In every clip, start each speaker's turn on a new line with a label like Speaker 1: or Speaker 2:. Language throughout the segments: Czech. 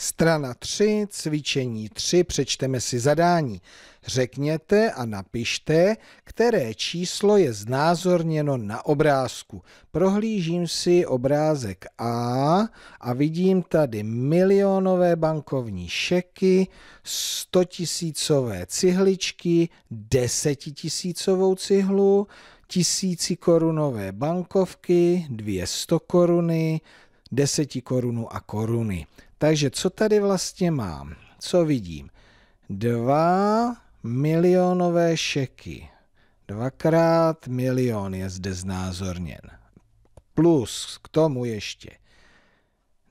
Speaker 1: Strana 3, cvičení 3, přečteme si zadání. Řekněte a napište, které číslo je znázorněno na obrázku. Prohlížím si obrázek A a vidím tady milionové bankovní šeky, 100 tisícové cihličky, desetitisícovou cihlu, tisíci korunové bankovky, dvě 100 koruny, desetikorunu a koruny. Takže co tady vlastně mám? Co vidím? Dva milionové šeky. Dvakrát milion je zde znázorněn. Plus k tomu ještě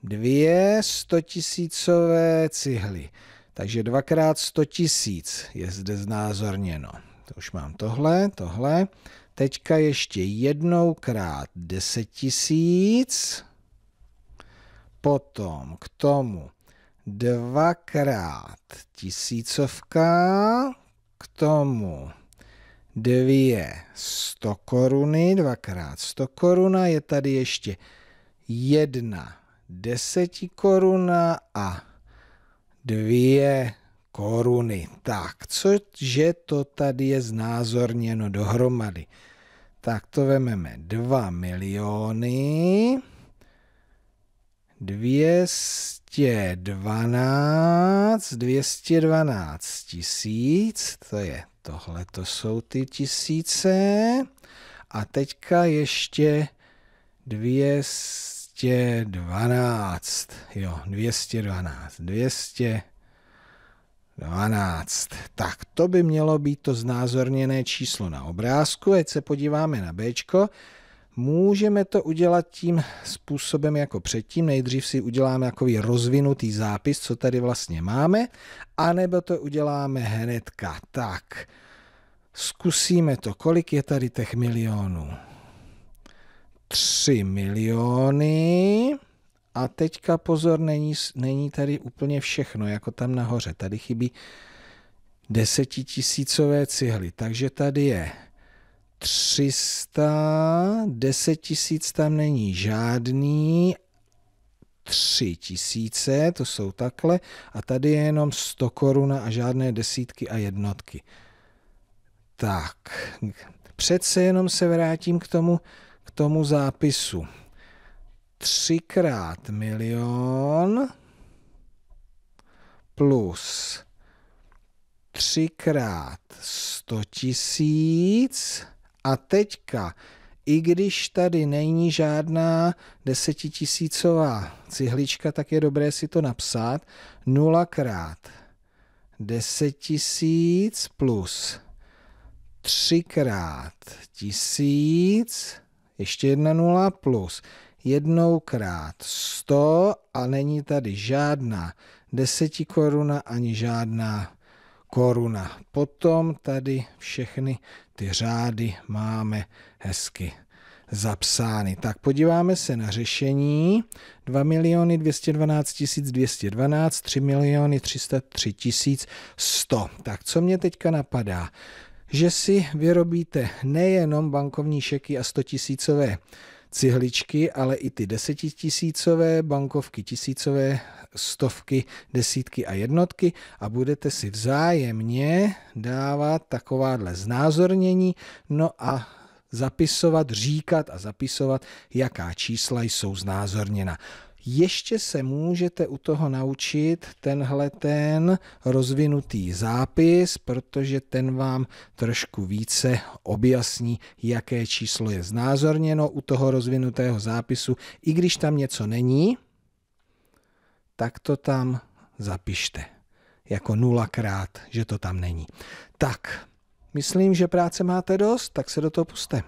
Speaker 1: dvě stotisícové cihly. Takže dvakrát sto tisíc je zde znázorněno. To už mám tohle, tohle. Teďka ještě jednou krát deset tisíc Potom k tomu dvakrát tisícovka, k tomu dvě 100 koruny, dvakrát 100 koruna, je tady ještě jedna koruna a dvě koruny. Tak, cože to tady je znázorněno dohromady? Tak to vememe 2 miliony. 212, 212 tisíc, to je tohle, to jsou ty tisíce. A teďka ještě 212, jo, 212, 212. Tak to by mělo být to znázorněné číslo na obrázku, ať se podíváme na Bčko. Můžeme to udělat tím způsobem jako předtím. Nejdřív si uděláme takový rozvinutý zápis, co tady vlastně máme, anebo to uděláme hnedka. Tak, zkusíme to. Kolik je tady těch milionů? 3 miliony. A teďka pozor, není, není tady úplně všechno, jako tam nahoře. Tady chybí desetitisícové cihly, takže tady je 300, 10 tisíc tam není žádný, 3 tisíce, to jsou takhle, a tady je jenom 100 koruna a žádné desítky a jednotky. Tak, přece jenom se vrátím k tomu, k tomu zápisu. Třikrát milion plus třikrát sto tisíc a teďka, i když tady není žádná desetitisícová cihlička, tak je dobré si to napsat. 0 krát 10 tisíc plus 3 krát tisíc, ještě jedna nula plus jednou krát 100 a není tady žádná koruna ani žádná koruna. Potom tady všechny ty řády máme hezky zapsány. Tak podíváme se na řešení. 2 miliony 212 212, 3 miliony 303 100. Tak co mě teďka napadá? Že si vyrobíte nejenom bankovní šeky a 100 tisícové cihličky, ale i ty desetitisícové, bankovky tisícové, stovky, desítky a jednotky a budete si vzájemně dávat takováhle znázornění, no a zapisovat, říkat a zapisovat, jaká čísla jsou znázorněna ještě se můžete u toho naučit tenhle ten rozvinutý zápis, protože ten vám trošku více objasní, jaké číslo je znázorněno u toho rozvinutého zápisu. I když tam něco není, tak to tam zapište. Jako nulakrát, že to tam není. Tak, myslím, že práce máte dost, tak se do toho puste.